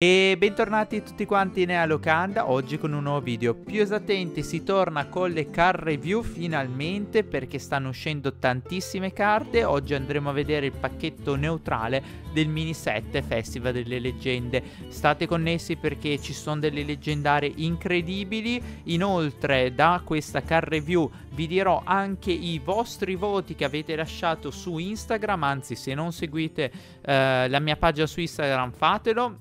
E bentornati tutti quanti in Alocanda, oggi con un nuovo video. Più esattamente si torna con le car review finalmente perché stanno uscendo tantissime carte. Oggi andremo a vedere il pacchetto neutrale del mini set Festival delle Leggende. State connessi perché ci sono delle leggendarie incredibili. Inoltre da questa car review vi dirò anche i vostri voti che avete lasciato su Instagram. Anzi se non seguite eh, la mia pagina su Instagram fatelo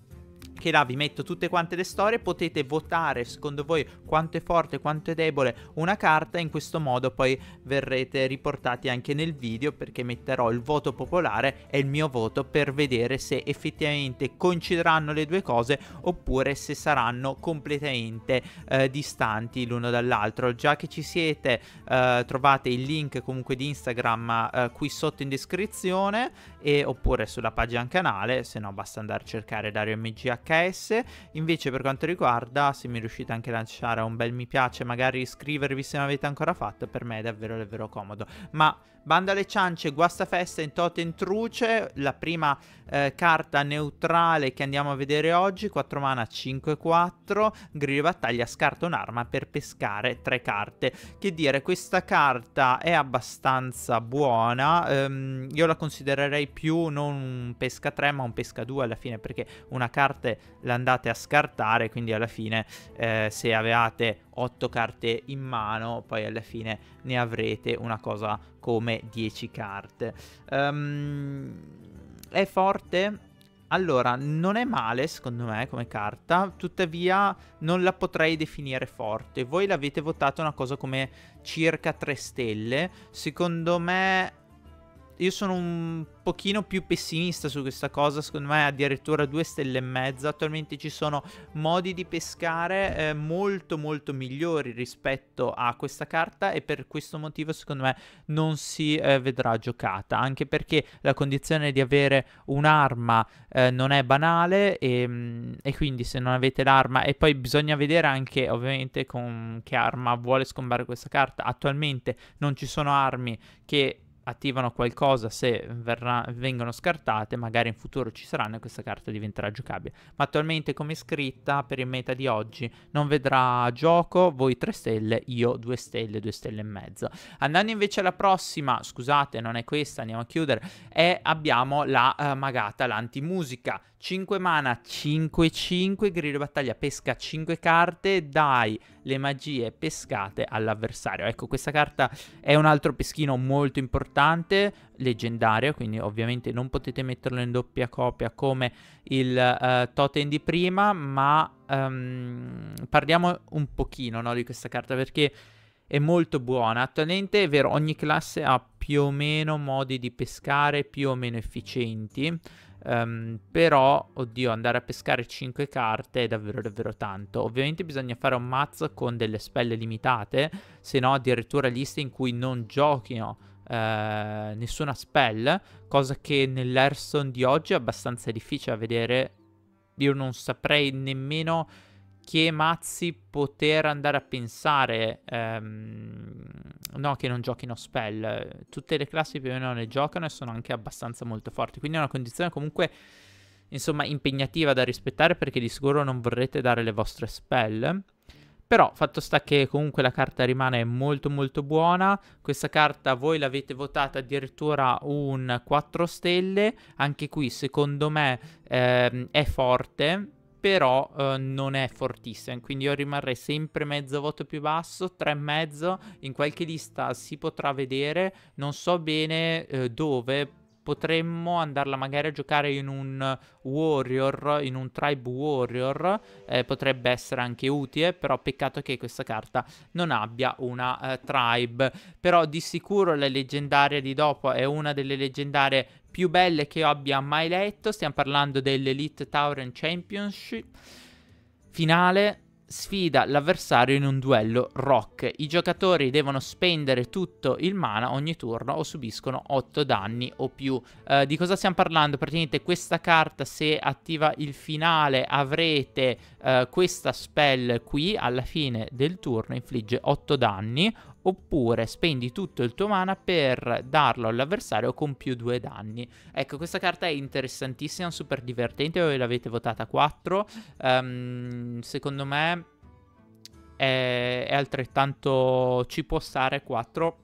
che là vi metto tutte quante le storie, potete votare secondo voi quanto è forte, quanto è debole una carta, in questo modo poi verrete riportati anche nel video perché metterò il voto popolare e il mio voto per vedere se effettivamente coincideranno le due cose oppure se saranno completamente eh, distanti l'uno dall'altro. Già che ci siete eh, trovate il link comunque di Instagram eh, qui sotto in descrizione e, oppure sulla pagina canale, se no basta andare a cercare Dario MGH VHS. Invece per quanto riguarda, se mi riuscite anche a lanciare un bel mi piace, magari iscrivervi se non avete ancora fatto, per me è davvero davvero comodo. Ma banda alle ciance, guasta festa in totem truce, la prima eh, carta neutrale che andiamo a vedere oggi, 4 mana 5-4, grillo battaglia, scarta un'arma per pescare 3 carte. Che dire, questa carta è abbastanza buona, ehm, io la considererei più non un pesca 3 ma un pesca 2 alla fine perché una carta l'andate a scartare, quindi alla fine eh, se avevate 8 carte in mano, poi alla fine ne avrete una cosa come 10 carte. Um, è forte? Allora, non è male secondo me come carta, tuttavia non la potrei definire forte. Voi l'avete votata una cosa come circa 3 stelle, secondo me io sono un pochino più pessimista su questa cosa, secondo me addirittura due stelle e mezza. Attualmente ci sono modi di pescare eh, molto molto migliori rispetto a questa carta e per questo motivo secondo me non si eh, vedrà giocata, anche perché la condizione di avere un'arma eh, non è banale e, ehm, e quindi se non avete l'arma e poi bisogna vedere anche ovviamente con che arma vuole scombare questa carta. Attualmente non ci sono armi che attivano qualcosa se verrà, vengono scartate, magari in futuro ci saranno e questa carta diventerà giocabile. Ma attualmente come scritta per il meta di oggi non vedrà gioco, voi 3 stelle, io 2 stelle, 2 stelle e mezzo. Andando invece alla prossima, scusate non è questa, andiamo a chiudere, e abbiamo la uh, magata, l'antimusica. 5 mana, 5-5, grillo battaglia pesca 5 carte, dai le magie pescate all'avversario. Ecco, questa carta è un altro peschino molto importante importante, leggendario, quindi ovviamente non potete metterlo in doppia copia come il uh, totem di prima, ma um, parliamo un pochino no, di questa carta perché è molto buona. Attualmente è vero, ogni classe ha più o meno modi di pescare più o meno efficienti. Um, però, oddio, andare a pescare 5 carte è davvero davvero tanto. Ovviamente bisogna fare un mazzo con delle spelle limitate, se no addirittura liste in cui non giochino eh, nessuna spell, cosa che nell'Airstone di oggi è abbastanza difficile da vedere. Io non saprei nemmeno che mazzi poter andare a pensare, ehm, no, che non giochino spell. Tutte le classi più o meno ne giocano e sono anche abbastanza molto forti, quindi è una condizione comunque insomma impegnativa da rispettare perché di sicuro non vorrete dare le vostre spell però fatto sta che comunque la carta rimane molto molto buona, questa carta voi l'avete votata addirittura un 4 stelle, anche qui secondo me ehm, è forte, però eh, non è fortissima, quindi io rimarrei sempre mezzo voto più basso, e mezzo, in qualche lista si potrà vedere, non so bene eh, dove, potremmo andarla magari a giocare in un warrior, in un tribe warrior, eh, potrebbe essere anche utile, però peccato che questa carta non abbia una eh, tribe, però di sicuro la leggendaria di dopo è una delle leggendarie più belle che io abbia mai letto, stiamo parlando dell'Elite Tauren Championship, finale sfida l'avversario in un duello rock. I giocatori devono spendere tutto il mana ogni turno o subiscono 8 danni o più. Eh, di cosa stiamo parlando? Praticamente questa carta se attiva il finale avrete eh, questa spell qui alla fine del turno infligge 8 danni oppure spendi tutto il tuo mana per darlo all'avversario con più due danni. Ecco, questa carta è interessantissima, super divertente, voi l'avete votata 4. Um, ehm, secondo me è, è altrettanto... ci può stare 4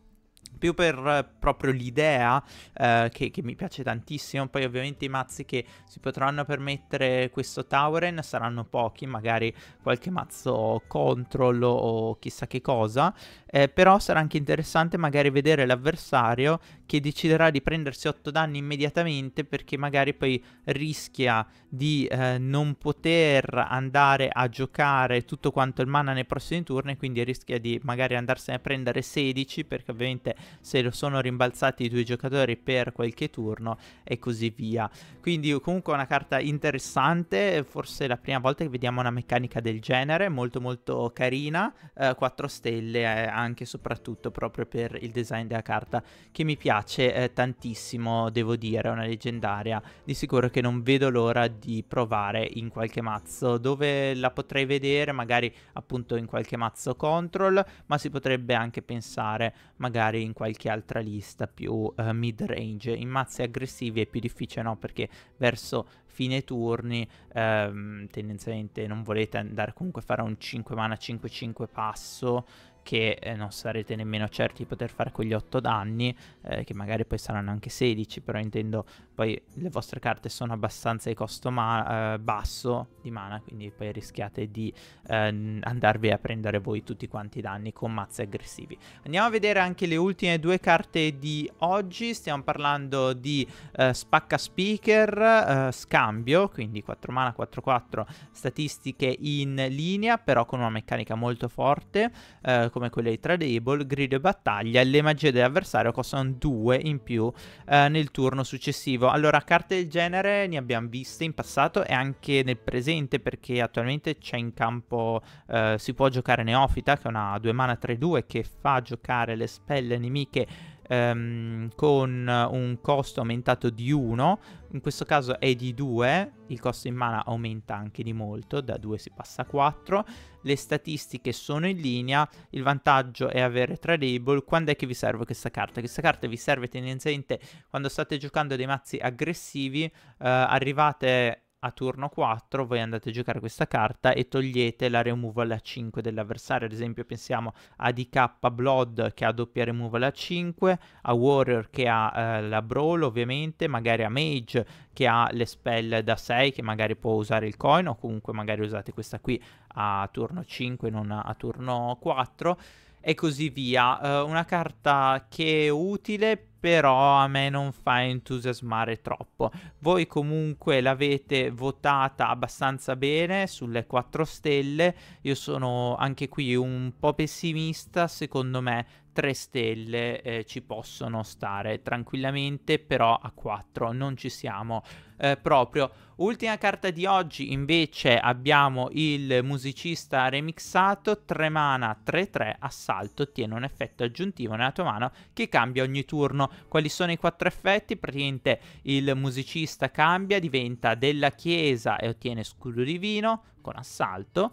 più per eh, proprio l'idea eh, che, che, mi piace tantissimo. Poi ovviamente i mazzi che si potranno permettere questo Tauren saranno pochi, magari qualche mazzo control o chissà che cosa, eh, però sarà anche interessante magari vedere l'avversario che deciderà di prendersi 8 danni immediatamente perché magari poi rischia di eh, non poter andare a giocare tutto quanto il mana nei prossimi turni quindi rischia di magari andarsene a prendere 16 perché ovviamente se lo sono rimbalzati i due giocatori per qualche turno e così via quindi comunque una carta interessante forse la prima volta che vediamo una meccanica del genere molto molto carina eh, 4 stelle eh, anche soprattutto proprio per il design della carta che mi piace piace eh, tantissimo, devo dire, è una leggendaria. Di sicuro che non vedo l'ora di provare in qualche mazzo. Dove la potrei vedere? Magari appunto in qualche mazzo control, ma si potrebbe anche pensare magari in qualche altra lista più eh, mid-range. In mazzi aggressivi è più difficile, no? Perché verso fine turni ehm, tendenzialmente non volete andare comunque a fare un 5 mana 5-5 passo che eh, non sarete nemmeno certi di poter fare quegli 8 danni, eh, che magari poi saranno anche 16, però intendo poi le vostre carte sono abbastanza di costo ma- eh, basso di mana, quindi poi rischiate di ehm, andarvi a prendere voi tutti quanti i danni con mazzi aggressivi. Andiamo a vedere anche le ultime due carte di oggi, stiamo parlando di eh, Spacca Speaker, eh, Scambio, quindi 4 mana, 4-4, statistiche in linea, però con una meccanica molto forte, eh, come quelle di Tradable, Grido e Battaglia, e le magie dell'avversario costano 2 in più eh, nel turno successivo. Allora, carte del genere ne abbiamo viste in passato e anche nel presente, perché attualmente c'è in campo, eh, si può giocare Neofita, che è una 2 mana 3-2 che fa giocare le spelle nemiche ehm, con un costo aumentato di 1, in questo caso è di 2, il costo in mana aumenta anche di molto, da 2 si passa a 4, le statistiche sono in linea, il vantaggio è avere 3 label, quando è che vi serve questa carta? Questa carta vi serve tendenzialmente quando state giocando dei mazzi aggressivi, eh, arrivate a turno 4 voi andate a giocare questa carta e togliete la removal a 5 dell'avversario. Ad esempio pensiamo a DK Blood che ha doppia removal a 5, a Warrior che ha eh, la Brawl ovviamente, magari a Mage che ha le spell da 6 che magari può usare il coin o comunque magari usate questa qui a turno 5 non a, turno 4 e così via. Eh, una carta che è utile però a me non fa entusiasmare troppo. Voi comunque l'avete votata abbastanza bene sulle 4 stelle, io sono anche qui un po' pessimista, secondo me 3 stelle eh, ci possono stare tranquillamente, però a 4 non ci siamo eh, proprio. Ultima carta di oggi invece abbiamo il musicista remixato, 3 mana 3-3, assalto, ottiene un effetto aggiuntivo nella tua mano che cambia ogni turno. Quali sono i quattro effetti? Praticamente il musicista cambia, diventa della chiesa e ottiene scudo divino con assalto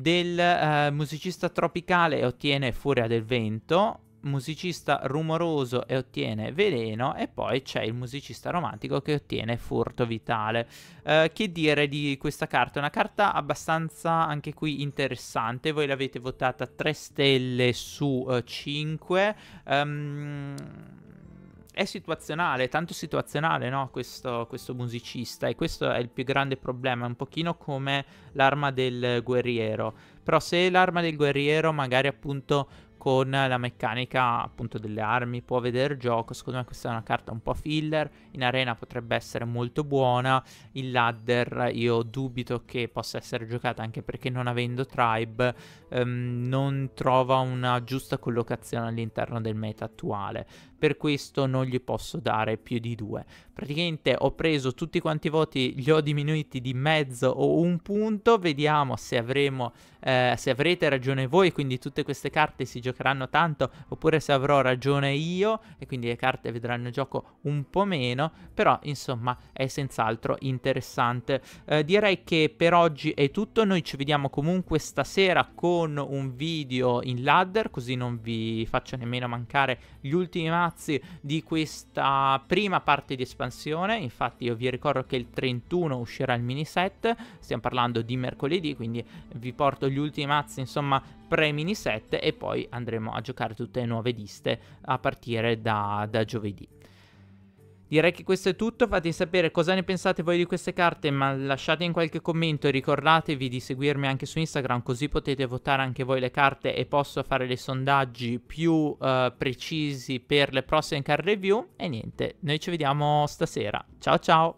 del eh, musicista tropicale e ottiene Furia del Vento, musicista rumoroso e ottiene Veleno e poi c'è il musicista romantico che ottiene Furto Vitale. Eh, che dire di questa carta? Una carta abbastanza anche qui interessante, voi l'avete votata 3 stelle su eh, 5. Um, ehm, è situazionale, è tanto situazionale no? questo, questo, musicista e questo è il più grande problema, è un pochino come l'arma del guerriero, però se l'arma del guerriero magari appunto con la meccanica appunto delle armi, può vedere gioco, secondo me questa è una carta un po' filler, in arena potrebbe essere molto buona, in ladder io dubito che possa essere giocata anche perché non avendo tribe ehm, non trova una giusta collocazione all'interno del meta attuale, per questo non gli posso dare più di due praticamente ho preso tutti quanti i voti, li ho diminuiti di mezzo o un punto, vediamo se avremo, eh, se avrete ragione voi, quindi tutte queste carte si giocheranno tanto, oppure se avrò ragione io, e quindi le carte vedranno il gioco un po' meno, però insomma è senz'altro interessante. Eh, direi che per oggi è tutto, noi ci vediamo comunque stasera con un video in ladder, così non vi faccio nemmeno mancare gli ultimi mazzi di questa prima parte di espansione espansione, infatti io vi ricordo che il 31 uscirà il mini set, stiamo parlando di mercoledì, quindi vi porto gli ultimi mazzi insomma pre mini set e poi andremo a giocare tutte le nuove liste a partire da, da giovedì. Direi che questo è tutto, fatemi sapere cosa ne pensate voi di queste carte, ma lasciate in qualche commento e ricordatevi di seguirmi anche su Instagram così potete votare anche voi le carte e posso fare dei sondaggi più uh, precisi per le prossime card review. E niente, noi ci vediamo stasera. Ciao ciao!